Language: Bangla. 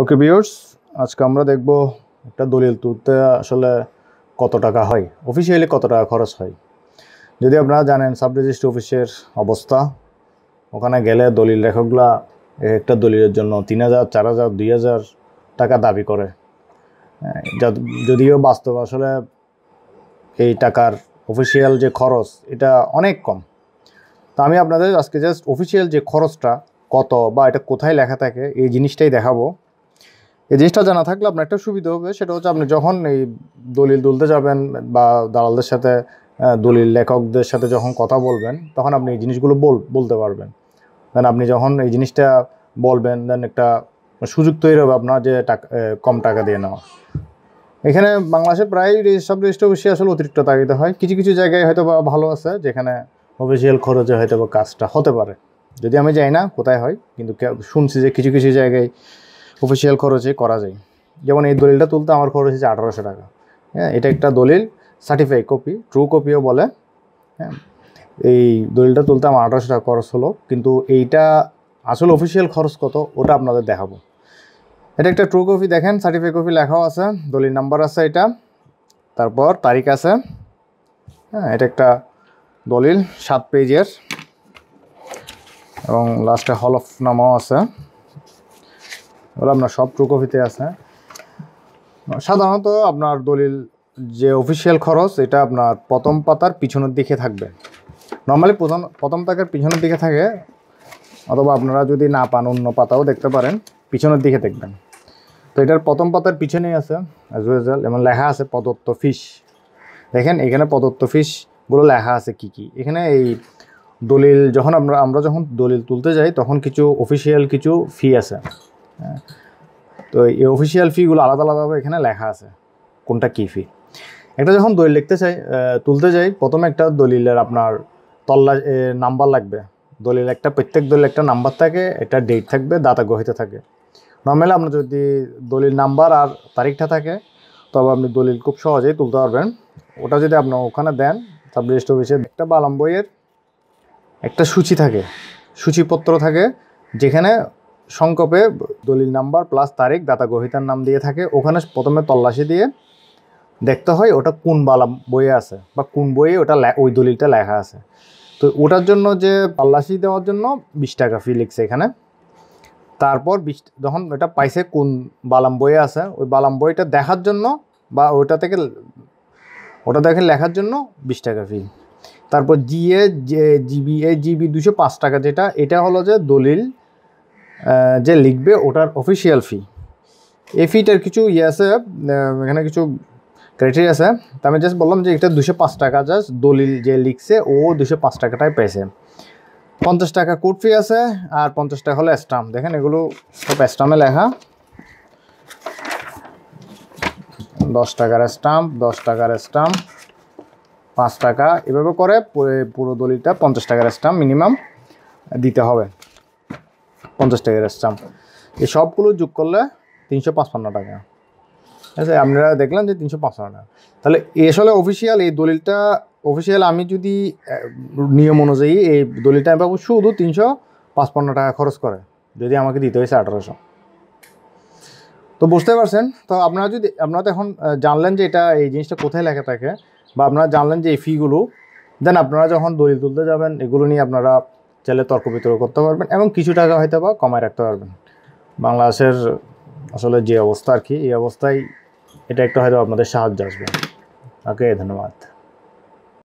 ওকে বিয়র্স আজকে আমরা দেখব একটা দলিল তুলতে আসলে কত টাকা হয় অফিসিয়ালি কত টাকা খরচ হয় যদি আপনারা জানেন সাব রেজিস্ট্রি অফিসের অবস্থা ওখানে গেলে দলিল লেখকগুলা একটা দলিলের জন্য তিন হাজার চার হাজার দুই হাজার টাকা দাবি করে হ্যাঁ, যদিও বাস্তব আসলে এই টাকার অফিসিয়াল যে খরচ এটা অনেক কম তা আমি আপনাদের আজকে জাস্ট অফিসিয়াল যে খরচটা কত বা এটা কোথায় লেখা থাকে এই জিনিসটাই দেখাবো এই জিনিসটা জানা থাকলে আপনার একটা সুবিধা হবে সেটা হচ্ছে আপনি যখন এই দলিল তুলতে যাবেন বা দালালদের সাথে দলিল লেখকদের সাথে যখন কথা বলবেন তখন আপনি এই জিনিসগুলো বল বলতে পারবেন দেন আপনি যখন এই জিনিসটা বলবেন দেন একটা সুযোগ তৈরি হবে আপনার যে টাকা কম টাকা দিয়ে নেওয়া এখানে বাংলাদেশে প্রায় সব রেজিস্টার বেশি আসলে অতিরিক্ত তাগিতে হয় কিছু কিছু জায়গায় হয়তো বা ভালো আছে যেখানে অফিসিয়াল খরচে হয়তো বা কাজটা হতে পারে যদি আমি যাই না কোথায় হয় কিন্তু শুনছি যে কিছু কিছু জায়গায় অফিসিয়াল খরচে করা যায় যেমন এই দলিলটা তুলতে আমার খরচ হয়েছে আঠারোশো টাকা হ্যাঁ এটা একটা দলিল সার্টিফাই কপি ট্রু কপিও বলে হ্যাঁ এই দলিলটা তুলতে আমার আঠারোশো টাকা খরচ হলো কিন্তু এইটা আসল অফিসিয়াল খরচ কত ওটা আপনাদের দেখাবো এটা একটা ট্রু কপি দেখেন সার্টিফাই কপি লেখাও আছে দলিল নাম্বার আছে এটা তারপর তারিখ আছে হ্যাঁ এটা একটা দলিল সাত পেজের এবং লাস্টে হল অফ নামাও আছে বললাম আপনার সব ট্রুকফিতে আছে সাধারণত আপনার দলিল যে অফিসিয়াল খরচ এটা আপনার প্রথম পাতার পিছনের দিকে থাকবে নর্মালি প্রথম প্রথম পাতার পিছনের দিকে থাকে অথবা আপনারা যদি না পান অন্য পাতাও দেখতে পারেন পিছনের দিকে দেখবেন তো এটার প্রথম পাতার পিছনেই আছে অ্যাজ ওয়েজাল এবং লেখা আছে প্রদত্ত ফিস দেখেন এখানে প্রদত্ত ফিসগুলো লেখা আছে কি কি এখানে এই দলিল যখন আমরা আমরা যখন দলিল তুলতে যাই তখন কিছু অফিসিয়াল কিছু ফি আছে হ্যাঁ। তো এই অফিসিয়াল ফিগুলো আলাদা আলাদাভাবে এখানে লেখা আছে কোনটা কী ফি একটা যখন দলিল লিখতে চাই তুলতে যাই প্রথমে একটা দলিলের আপনার তল্লা নাম্বার লাগবে দলিল একটা প্রত্যেক দলিল একটা নাম্বার থাকে একটা ডেট থাকবে দাতা গ্রহিতে থাকে নর্মালি আপনার যদি দলিল নাম্বার আর তারিখটা থাকে তবে আপনি দলিল খুব সহজেই তুলতে পারবেন ওটা যদি আপনার ওখানে দেন সাব রেজিস্ট্রি অফিসে একটা বালাম বইয়ের একটা সূচি থাকে সূচিপত্র থাকে যেখানে সংকপে দলিল নাম্বার প্লাস তারিখ দাতা গ্রহিতার নাম দিয়ে থাকে ওখানে প্রথমে তল্লাশি দিয়ে দেখতে হয় ওটা কোন বালা বইয়ে আছে বা কোন বইয়ে ওটা ওই দলিলটা লেখা আছে তো ওটার জন্য যে তল্লাশি দেওয়ার জন্য বিশ টাকা ফি লিখছে এখানে তারপর বিশ যখন ওটা পাইছে কোন বালাম বইয়ে আছে ওই বালাম বইটা দেখার জন্য বা ওটা থেকে ওটা দেখে লেখার জন্য বিশ টাকা ফি তারপর জিএ জিবি এ জিবি দুশো পাঁচ টাকা যেটা এটা হলো যে দলিল যে লিখবে ওটার অফিসিয়াল ফি এই ফিটার কিছু ইয়ে আছে এখানে কিছু ক্রাইটেরিয়া আছে তা আমি জাস্ট বললাম যে এটা দুশো পাঁচ টাকা জাস্ট দলিল যে লিখছে ও দুশো পাঁচ টাকাটাই পেয়েছে পঞ্চাশ টাকা কোর্ট ফি আছে আর পঞ্চাশ টাকা হলো স্টাম্প দেখেন এগুলো সব স্টাম্পে লেখা দশ টাকার স্টাম্প দশ টাকার স্টাম্প পাঁচ টাকা এভাবে করে পুরো দলিলটা পঞ্চাশ টাকার স্টাম্প মিনিমাম দিতে হবে পঞ্চাশ টাকার স্টাম্প এই সবগুলো যোগ করলে তিনশো পাঁচপান্ন টাকা আচ্ছা আপনারা দেখলাম যে তিনশো পাঁচপান্ন টাকা তাহলে আসলে অফিসিয়াল এই দলিলটা অফিসিয়াল আমি যদি নিয়ম অনুযায়ী এই দলিলটা আমি পাবো শুধু তিনশো পাঁচপান্ন টাকা খরচ করে যদি আমাকে দিতে হয়েছে আঠারোশো তো বুঝতে পারছেন তো আপনারা যদি আপনারা তো এখন জানলেন যে এটা এই জিনিসটা কোথায় লেখা থাকে বা আপনারা জানলেন যে এই ফিগুলো দেন আপনারা যখন দলিল তুলতে যাবেন এগুলো নিয়ে আপনারা চাইলে তর্ক বিতর্ক করতে পারবেন এবং কিছু টাকা হয়তো বা কমায় রাখতে পারবেন বাংলাদেশের আসলে যে অবস্থা আর কি এই অবস্থায় এটা একটু হয়তো আপনাদের সাহায্য আসবে ওকে ধন্যবাদ